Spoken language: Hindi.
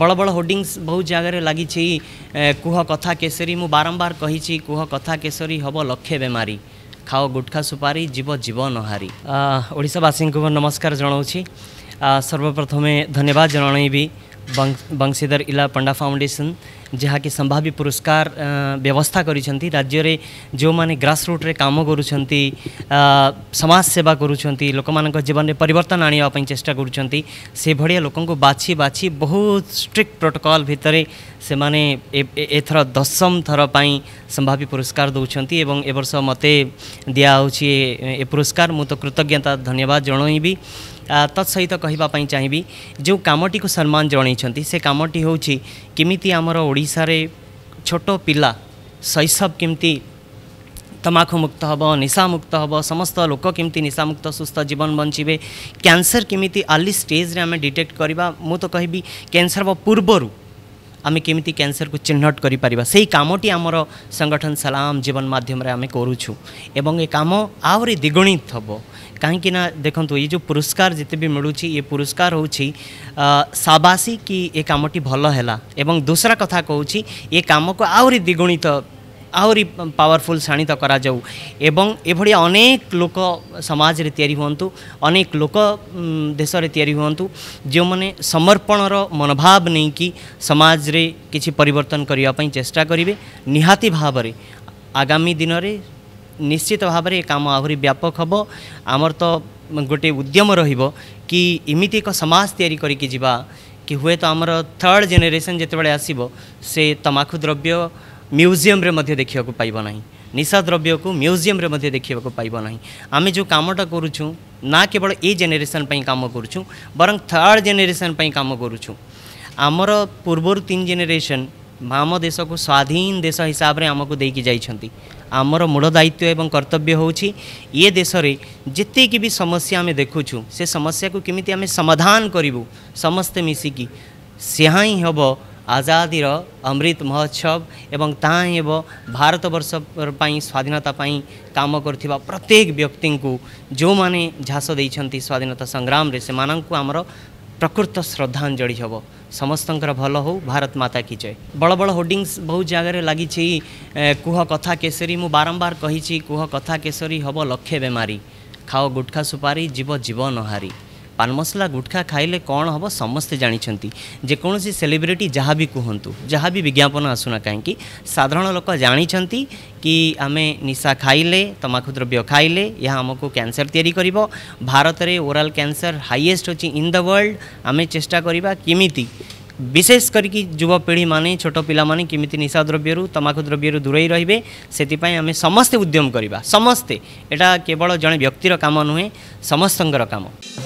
বড় বড় হোর্ডিংস বহু জায়গায় লাগিছে কুহ কথা কেশরী মু বারম্বার কহিছি কুহ কথা কেশরী হব লক্ষে বেমারি খাও গুটখা সুপারি জীব জীব নহারি ওড়িশাবাসী নমস্কার জনাওছি সর্বপ্রথমে ধন্যবাদ জনাইবি बंशीधर इला पंडा फाउंडेसन ଯାହାକି ସମ୍ଭାବ୍ୟ ପୁରସ୍କାର ବ୍ୟବସ୍ଥା କରିଛନ୍ତି ରାଜ୍ୟରେ ଯେଉଁମାନେ ଗ୍ରାସରୁଟ୍ରେ କାମ କରୁଛନ୍ତି ସମାଜ ସେବା କରୁଛନ୍ତି ଲୋକମାନଙ୍କ ଜୀବନରେ ପରିବର୍ତ୍ତନ ଆଣିବା ପାଇଁ ଚେଷ୍ଟା କରୁଛନ୍ତି ସେଭଳିଆ ଲୋକଙ୍କୁ ବାଛି ବାଛି ବହୁତ ଷ୍ଟ୍ରିକ୍ଟ ପ୍ରୋଟୋକଲ୍ ଭିତରେ ସେମାନେ ଏଥର ଦଶମ ଥର ପାଇଁ ସମ୍ଭାବ୍ୟ ପୁରସ୍କାର ଦେଉଛନ୍ତି ଏବଂ ଏବର୍ଷ ମୋତେ ଦିଆହେଉଛି ଏ ପୁରସ୍କାର ମୁଁ ତ କୃତଜ୍ଞତା ଧନ୍ୟବାଦ ଜଣାଇବି तत्सहित कहाँ चाहिँ जो को सम्मान जनइनस हौ चाहिँ केमिति आम ओडा छोटो पि शैशव केमाखुमुक्त हे मुक्त हे समस्त लोक केमि मुक्त सुस्थ जीवन बञ्चे क्यानसर स्टेज अर्ली स्टेज्रेमेन्ट डिटेक्ट मु गरेको म ति क्यानसर पूर्वहरू आमे के क्यानसरको चिह्नट गरिपर त्यही कामटि आम संगठन सलाम जीवन माध्यम गरुछु एम आउने द्विगुणित हौ कहीं ना देखो ये जो पुरस्कार जिते भी मिलूँ ये पुरस्कार हूँ साबासी कि ये कमटी भल है दूसरा कथा कौच ये कम को आहरी द्विगुणित ଆହୁରି ପାୱାରଫୁଲ୍ ଶାଣିତ କରାଯାଉ ଏବଂ ଏଭଳି ଅନେକ ଲୋକ ସମାଜରେ ତିଆରି ହୁଅନ୍ତୁ ଅନେକ ଲୋକ ଦେଶରେ ତିଆରି ହୁଅନ୍ତୁ ଯେଉଁମାନେ ସମର୍ପଣର ମନୋଭାବ ନେଇକି ସମାଜରେ କିଛି ପରିବର୍ତ୍ତନ କରିବା ପାଇଁ ଚେଷ୍ଟା କରିବେ ନିହାତି ଭାବରେ ଆଗାମୀ ଦିନରେ निश्चित ভাবে এই কাম আভি ব্যাপক হবো আমর তো গটি উদ্যোগ রইবো কি ইমিতি এক সমাজ তিয়ারি করি কি জিবা কি হুয়ে তো আমর থার্ড জেনারেশন জেতেবালে আসিবো সে তামাক দ্রব্য মিউজিয়াম রে মধ্যে দেখিবো কো পাইব নাই নিশা দ্রব্য কো মিউজিয়াম রে মধ্যে দেখিবো কো পাইব নাই আমি যে কামটা করুছো না কেবল এই জেনারেশন পই কাম করুছো বরং থার্ড জেনারেশন পই কাম করুছো আমর পূর্বর তিন জেনারেশন ଆମ ଦେଶକୁ ସ୍ୱାଧୀନ ଦେଶ ହିସାବରେ ଆମକୁ ଦେଇକି ଯାଇଛନ୍ତି ଆମର ମୂଳ ଦାୟିତ୍ୱ ଏବଂ କର୍ତ୍ତବ୍ୟ ହେଉଛି ଏ ଦେଶରେ ଯେତିକି ବି ସମସ୍ୟା ଆମେ ଦେଖୁଛୁ ସେ ସମସ୍ୟାକୁ କେମିତି ଆମେ ସମାଧାନ କରିବୁ ସମସ୍ତେ ମିଶିକି ସେହା ହିଁ ହେବ ଆଜାଦିର ଅମୃତ ମହୋତ୍ସବ ଏବଂ ତାହା ହିଁ ହେବ ଭାରତବର୍ଷ ପାଇଁ ସ୍ୱାଧୀନତା ପାଇଁ କାମ କରୁଥିବା ପ୍ରତ୍ୟେକ ବ୍ୟକ୍ତିଙ୍କୁ ଯେଉଁମାନେ ଝାସ ଦେଇଛନ୍ତି ସ୍ୱାଧୀନତା ସଂଗ୍ରାମରେ ସେମାନଙ୍କୁ ଆମର प्रकृत श्रद्धाजलि हे ସମସ୍ତଙ୍କର ଭଲ ହଉ ଭାରତ ମାତା କି ଜୟ ବଡ଼ ବଡ଼ ହୋର୍ଡ଼ିଂସ୍ ବହୁତ ଜାଗାରେ ଲାଗିଛି କୁହ କଥା କେଶରୀ ମୁଁ ବାରମ୍ବାର କହିଛି କୁହ କଥା କେଶରୀ ହେବ ଲକ୍ଷେ ବେମାରୀ ଖାଅ ଗୁଟଖା ସୁପାରି ଜୀବ ଜୀବନ ହାରି पान मसला गुटखा खाइले कौन हम समस्ते जानते जेकोसी सेलिब्रिटी जहाँ भी कहतु जहाँ भी विज्ञापन आसुना कहीं साधारण लोक जानते कि आम निशा खाइले तमाखू द्रव्य खाइले यह आमको क्यासर या भारत में ओराल क्यासर हाइएस्ट अच्छी इन द वर्ल्ड आम चेषा करवामी विशेष करके युवपीढ़ी मान छोट पाने केमी निशा द्रव्यू तमाखू द्रव्यू दूरे रे से आम समस्ते उद्यम करवा समस्ते यहाँ केवल जड़े व्यक्तिर काम नुहे समस्त काम